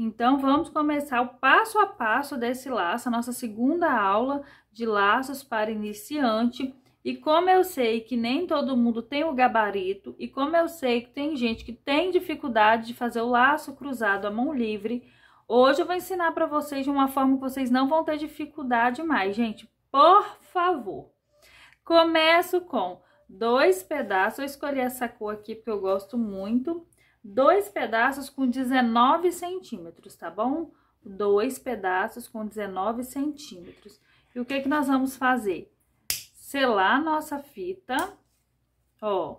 Então, vamos começar o passo a passo desse laço, a nossa segunda aula de laços para iniciante. E como eu sei que nem todo mundo tem o gabarito, e como eu sei que tem gente que tem dificuldade de fazer o laço cruzado à mão livre, hoje eu vou ensinar para vocês de uma forma que vocês não vão ter dificuldade mais, gente. Por favor. Começo com dois pedaços, eu escolhi essa cor aqui porque eu gosto muito dois pedaços com 19 centímetros, tá bom? Dois pedaços com 19 centímetros. E o que que nós vamos fazer? Selar nossa fita, ó,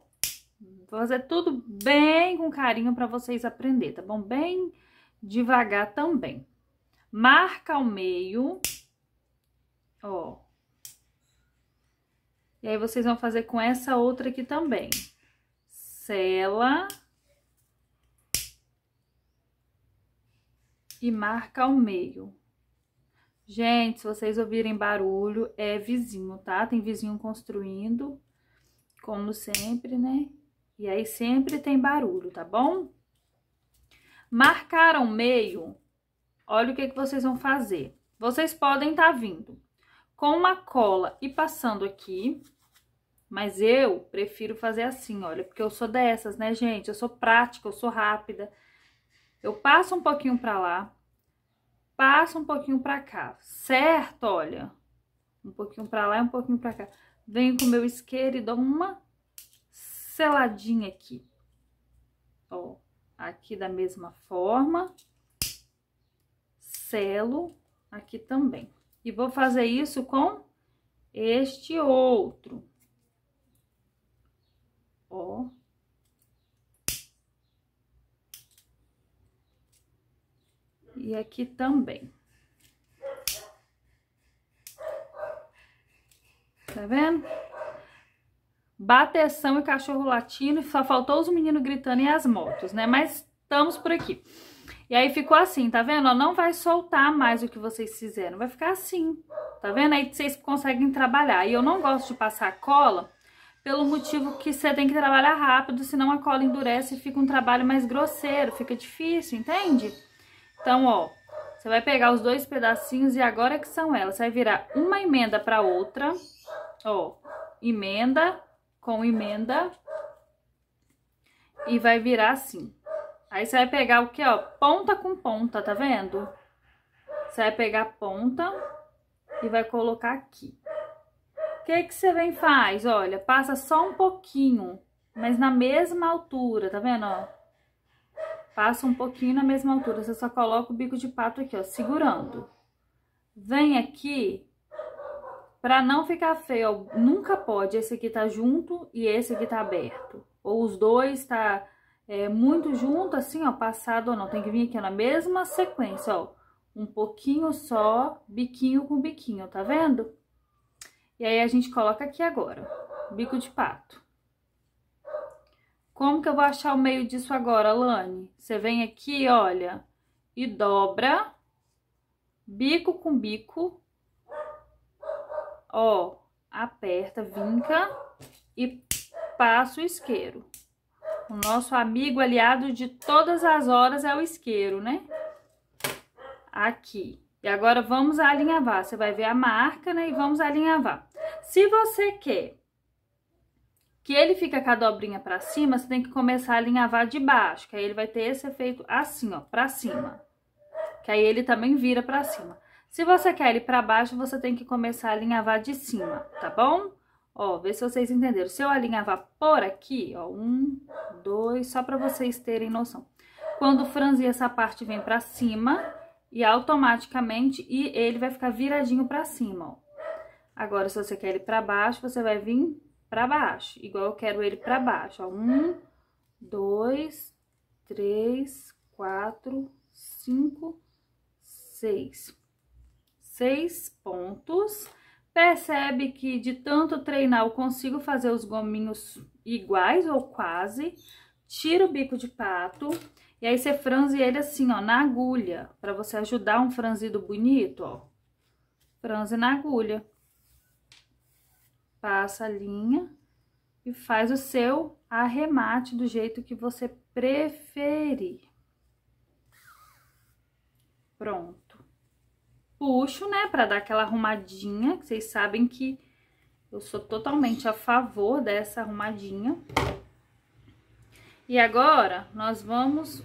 fazer tudo bem com carinho para vocês aprender, tá bom? Bem devagar também. Marca o meio, ó. E aí, vocês vão fazer com essa outra aqui também. Sela... e marca o meio. Gente, se vocês ouvirem barulho, é vizinho, tá? Tem vizinho construindo, como sempre, né? E aí sempre tem barulho, tá bom? Marcaram o meio, olha o que, que vocês vão fazer. Vocês podem estar tá vindo com uma cola e passando aqui, mas eu prefiro fazer assim, olha, porque eu sou dessas, né, gente? Eu sou prática, eu sou rápida. Eu passo um pouquinho para lá, passo um pouquinho para cá, certo? Olha, um pouquinho para lá e um pouquinho para cá. Venho com o meu isqueiro e dou uma seladinha aqui. Ó, aqui da mesma forma. Selo aqui também. E vou fazer isso com este outro. E aqui também. Tá vendo? Bateção e cachorro latino. Só faltou os meninos gritando e as motos, né? Mas estamos por aqui. E aí ficou assim, tá vendo? Não vai soltar mais o que vocês fizeram, vai ficar assim, tá vendo? Aí vocês conseguem trabalhar. E eu não gosto de passar cola pelo motivo que você tem que trabalhar rápido, senão a cola endurece e fica um trabalho mais grosseiro, fica difícil, entende? Então, ó, você vai pegar os dois pedacinhos e agora que são elas, você vai virar uma emenda para outra, ó, emenda com emenda e vai virar assim. Aí você vai pegar o que, ó, ponta com ponta, tá vendo? Você vai pegar a ponta e vai colocar aqui. O que que você vem faz? Olha, passa só um pouquinho, mas na mesma altura, tá vendo, ó? Passa um pouquinho na mesma altura, você só coloca o bico de pato aqui, ó, segurando. Vem aqui, pra não ficar feio, ó, nunca pode, esse aqui tá junto e esse aqui tá aberto. Ou os dois tá é, muito junto, assim, ó, passado ou não. Tem que vir aqui na mesma sequência, ó. Um pouquinho só, biquinho com biquinho, tá vendo? E aí, a gente coloca aqui agora, bico de pato. Como que eu vou achar o meio disso agora, Lani? Você vem aqui, olha, e dobra, bico com bico, ó, aperta, vinca e passa o isqueiro. O nosso amigo aliado de todas as horas é o isqueiro, né? Aqui. E agora vamos alinhavar. Você vai ver a marca, né? E vamos alinhavar. Se você quer que ele fica com a dobrinha pra cima, você tem que começar a alinhavar de baixo, que aí ele vai ter esse efeito assim, ó, pra cima. Que aí ele também vira pra cima. Se você quer ele pra baixo, você tem que começar a alinhavar de cima, tá bom? Ó, vê se vocês entenderam. Se eu alinhavar por aqui, ó, um, dois, só pra vocês terem noção. Quando franzir essa parte, vem pra cima e automaticamente e ele vai ficar viradinho pra cima, ó. Agora, se você quer ele pra baixo, você vai vir pra baixo, igual eu quero ele pra baixo, ó. Um, dois, três, quatro, cinco, seis. Seis pontos. Percebe que de tanto treinar eu consigo fazer os gominhos iguais ou quase. Tira o bico de pato. E aí, você franze ele assim, ó, na agulha, para você ajudar um franzido bonito, ó. Franze na agulha passa a linha e faz o seu arremate do jeito que você preferir. Pronto. Puxo, né, para dar aquela arrumadinha, que vocês sabem que eu sou totalmente a favor dessa arrumadinha. E agora, nós vamos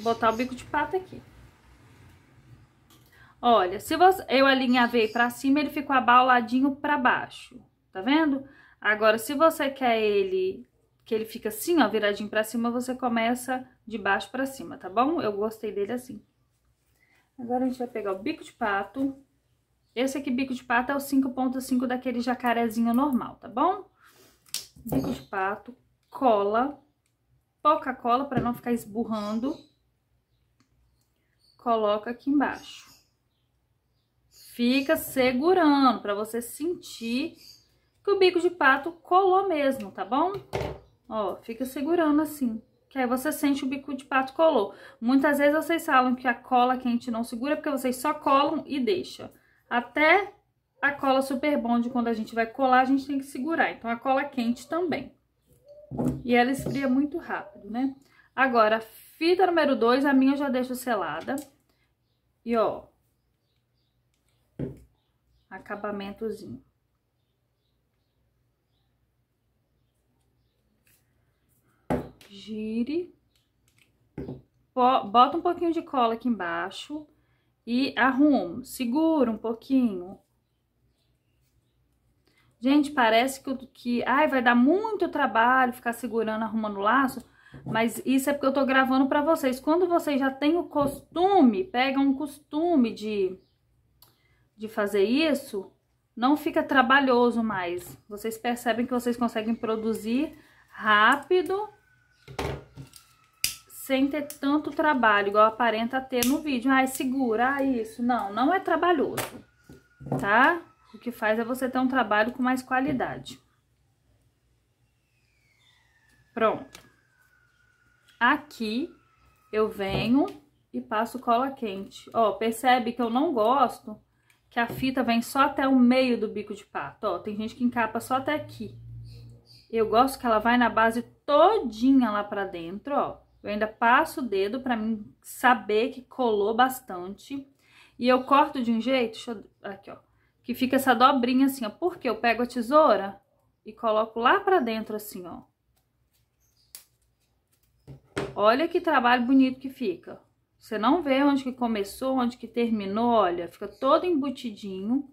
botar o bico de pata aqui. Olha, se você, eu alinhavei pra cima, ele ficou abauladinho pra baixo tá vendo? Agora, se você quer ele, que ele fica assim, ó, viradinho pra cima, você começa de baixo pra cima, tá bom? Eu gostei dele assim. Agora, a gente vai pegar o bico de pato. Esse aqui, bico de pato, é o 5.5 daquele jacarezinho normal, tá bom? Bico de pato, cola, pouca cola pra não ficar esburrando. Coloca aqui embaixo. Fica segurando pra você sentir que o bico de pato colou mesmo, tá bom? Ó, fica segurando assim, que aí você sente o bico de pato colou. Muitas vezes vocês falam que a cola quente não segura, porque vocês só colam e deixa. Até a cola super bonde, quando a gente vai colar, a gente tem que segurar. Então, a cola quente também. E ela esfria muito rápido, né? Agora, fita número 2, a minha eu já deixo selada. E, ó, acabamentozinho. gire, bota um pouquinho de cola aqui embaixo e arrumo, segura um pouquinho. Gente, parece que, que ai, vai dar muito trabalho ficar segurando, arrumando o laço, mas isso é porque eu tô gravando pra vocês. Quando vocês já têm o costume, pegam um costume de, de fazer isso, não fica trabalhoso mais. Vocês percebem que vocês conseguem produzir rápido sem ter tanto trabalho, igual aparenta ter no vídeo. Ai, segura, ah, isso. Não, não é trabalhoso, tá? O que faz é você ter um trabalho com mais qualidade. Pronto. Aqui eu venho e passo cola quente. Ó, percebe que eu não gosto que a fita vem só até o meio do bico de pato. Ó, tem gente que encapa só até aqui. Eu gosto que ela vai na base todinha lá pra dentro, ó. Eu ainda passo o dedo pra mim saber que colou bastante. E eu corto de um jeito, eu, aqui, ó, que fica essa dobrinha assim, ó. Porque eu pego a tesoura e coloco lá pra dentro assim, ó. Olha que trabalho bonito que fica. Você não vê onde que começou, onde que terminou, olha, fica todo embutidinho.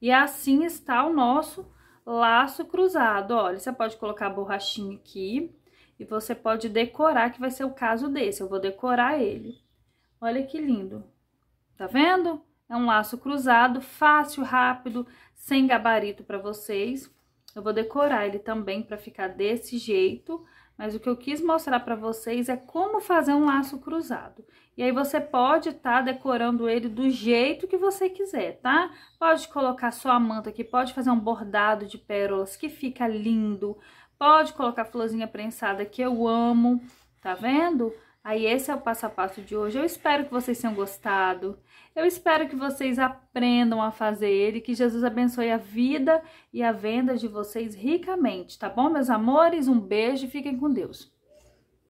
E é assim está o nosso laço cruzado. Olha, você pode colocar a borrachinha aqui e você pode decorar, que vai ser o caso desse. Eu vou decorar ele. Olha que lindo. Tá vendo? É um laço cruzado, fácil, rápido, sem gabarito para vocês. Eu vou decorar ele também para ficar desse jeito, mas o que eu quis mostrar para vocês é como fazer um laço cruzado. E aí você pode estar tá decorando ele do jeito que você quiser, tá? Pode colocar só a manta aqui, pode fazer um bordado de pérolas que fica lindo, pode colocar florzinha prensada que eu amo, tá vendo? Aí esse é o passo a passo de hoje. Eu espero que vocês tenham gostado. Eu espero que vocês aprendam a fazer ele, que Jesus abençoe a vida e a venda de vocês ricamente, tá bom, meus amores? Um beijo e fiquem com Deus.